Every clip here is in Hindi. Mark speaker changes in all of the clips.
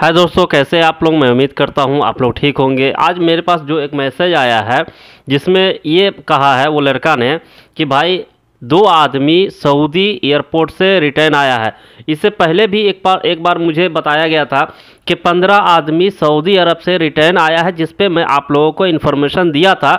Speaker 1: हाय दोस्तों कैसे आप लोग मैं उम्मीद करता हूँ आप लोग ठीक होंगे आज मेरे पास जो एक मैसेज आया है जिसमें ये कहा है वो लड़का ने कि भाई दो आदमी सऊदी एयरपोर्ट से रिटर्न आया है इससे पहले भी एक बार एक बार मुझे बताया गया था कि पंद्रह आदमी सऊदी अरब से रिटर्न आया है जिस पे मैं आप लोगों को इन्फॉर्मेशन दिया था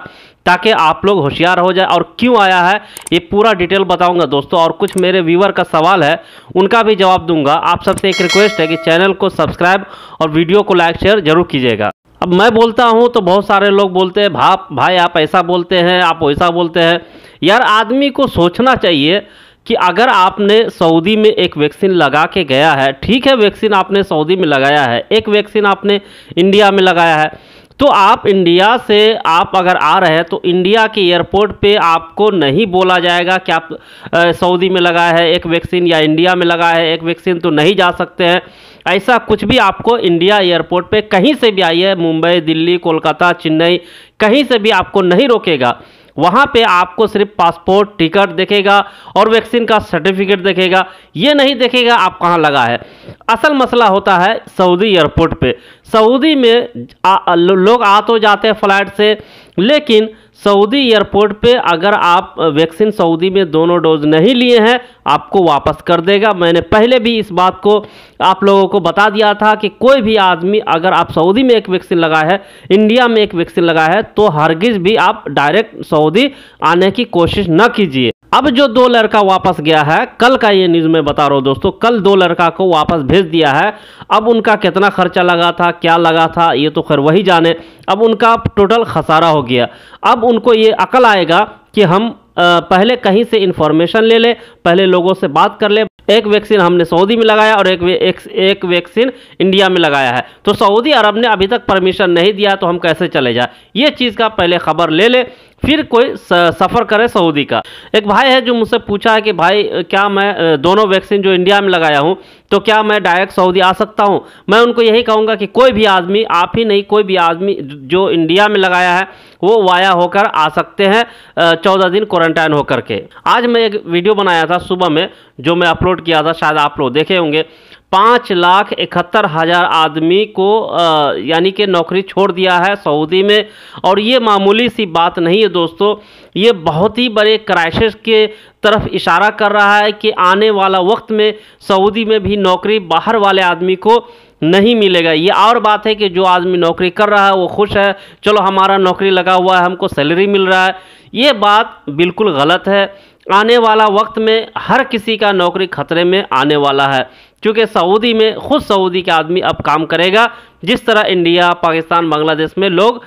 Speaker 1: ताकि आप लोग होशियार हो जाए और क्यों आया है ये पूरा डिटेल बताऊंगा दोस्तों और कुछ मेरे व्यूवर का सवाल है उनका भी जवाब दूंगा आप सबसे एक रिक्वेस्ट है कि चैनल को सब्सक्राइब और वीडियो को लाइक शेयर जरूर कीजिएगा अब मैं बोलता हूँ तो बहुत सारे लोग बोलते हैं भाप भाई आप ऐसा बोलते हैं आप वैसा बोलते हैं यार आदमी को सोचना चाहिए कि अगर आपने सऊदी में एक वैक्सीन लगा के गया है ठीक है वैक्सीन आपने सऊदी में लगाया है एक वैक्सीन आपने इंडिया में लगाया है तो आप इंडिया से आप अगर आ रहे हैं तो इंडिया के एयरपोर्ट पे आपको नहीं बोला जाएगा कि आप सऊदी में लगाया है एक वैक्सीन या इंडिया में लगाया है एक वैक्सीन तो नहीं जा सकते हैं ऐसा कुछ भी आपको इंडिया एयरपोर्ट पे कहीं से भी आइए मुंबई दिल्ली कोलकाता चेन्नई कहीं से भी आपको नहीं रोकेगा वहाँ पे आपको सिर्फ पासपोर्ट टिकट देखेगा और वैक्सीन का सर्टिफिकेट देखेगा ये नहीं देखेगा आप कहाँ लगा है असल मसला होता है सऊदी एयरपोर्ट पे सऊदी में लोग आ तो जाते हैं फ्लाइट से लेकिन सऊदी एयरपोर्ट पे अगर आप वैक्सीन सऊदी में दोनों डोज नहीं लिए हैं आपको वापस कर देगा मैंने पहले भी इस बात को आप लोगों को बता दिया था कि कोई भी आदमी अगर आप सऊदी में एक वैक्सीन लगाए है इंडिया में एक वैक्सीन लगाए है तो हरगिज़ भी आप डायरेक्ट सऊदी आने की कोशिश न कीजिए अब जो दो लड़का वापस गया है कल का ये न्यूज़ मैं बता रहा हूँ दोस्तों कल दो लड़का को वापस भेज दिया है अब उनका कितना खर्चा लगा था क्या लगा था ये तो खैर वही जाने अब उनका टोटल खसारा हो गया अब उनको ये अकल आएगा कि हम पहले कहीं से इन्फॉर्मेशन ले ले पहले लोगों से बात कर ले एक वैक्सीन हमने सऊदी में लगाया और एक एक, एक वैक्सीन इंडिया में लगाया है तो सऊदी अरब ने अभी तक परमिशन नहीं दिया तो हम कैसे चले जाए ये चीज़ का पहले खबर ले ले फिर कोई सफ़र करे सऊदी का एक भाई है जो मुझसे पूछा है कि भाई क्या मैं दोनों वैक्सीन जो इंडिया में लगाया हूँ तो क्या मैं डायरेक्ट सऊदी आ सकता हूँ मैं उनको यही कहूँगा कि कोई भी आदमी आप ही नहीं कोई भी आदमी जो इंडिया में लगाया है वो वाया होकर आ सकते हैं चौदह दिन क्वारंटाइन होकर के आज मैं एक वीडियो बनाया था सुबह में जो मैं अपलोड किया था शायद आप लोग देखे होंगे पाँच लाख इकहत्तर हज़ार आदमी को यानी कि नौकरी छोड़ दिया है सऊदी में और ये मामूली सी बात नहीं है दोस्तों ये बहुत ही बड़े क्राइसिस के तरफ इशारा कर रहा है कि आने वाला वक्त में सऊदी में भी नौकरी बाहर वाले आदमी को नहीं मिलेगा ये और बात है कि जो आदमी नौकरी कर रहा है वो खुश है चलो हमारा नौकरी लगा हुआ है हमको सैलरी मिल रहा है ये बात बिल्कुल गलत है आने वाला वक्त में हर किसी का नौकरी खतरे में आने वाला है क्योंकि सऊदी में ख़ुद सऊदी के आदमी अब काम करेगा जिस तरह इंडिया पाकिस्तान बांग्लादेश में लोग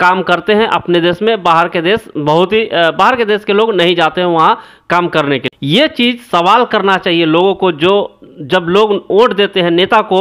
Speaker 1: काम करते हैं अपने देश में बाहर के देश बहुत ही बाहर के देश के लोग नहीं जाते हैं वहाँ काम करने के ये चीज़ सवाल करना चाहिए लोगों को जो जब लोग वोट देते हैं नेता को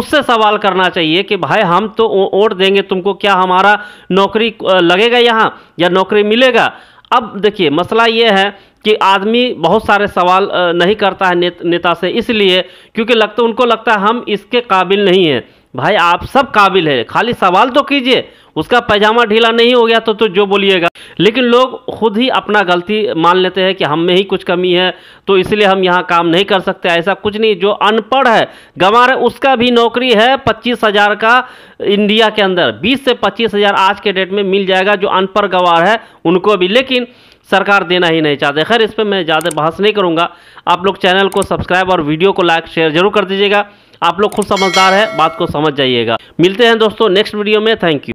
Speaker 1: उससे सवाल करना चाहिए कि भाई हम तो वोट देंगे तुमको क्या हमारा नौकरी लगेगा यहाँ या नौकरी मिलेगा अब देखिए मसला ये है कि आदमी बहुत सारे सवाल नहीं करता है नेता से इसलिए क्योंकि लगता उनको लगता है हम इसके काबिल नहीं हैं भाई आप सब काबिल हैं खाली सवाल तो कीजिए उसका पैजामा ढीला नहीं हो गया तो तो जो बोलिएगा लेकिन लोग खुद ही अपना गलती मान लेते हैं कि हम में ही कुछ कमी है तो इसलिए हम यहाँ काम नहीं कर सकते ऐसा कुछ नहीं जो अनपढ़ है गंवार उसका भी नौकरी है पच्चीस हज़ार का इंडिया के अंदर बीस से पच्चीस हज़ार आज के डेट में मिल जाएगा जो अनपढ़ गंवार है उनको भी लेकिन सरकार देना ही नहीं चाहते खैर इस पर मैं ज़्यादा बहस नहीं करूँगा आप लोग चैनल को सब्सक्राइब और वीडियो को लाइक शेयर जरूर कर दीजिएगा आप लोग खुद समझदार है बात को समझ जाइएगा मिलते हैं दोस्तों नेक्स्ट वीडियो में थैंक यू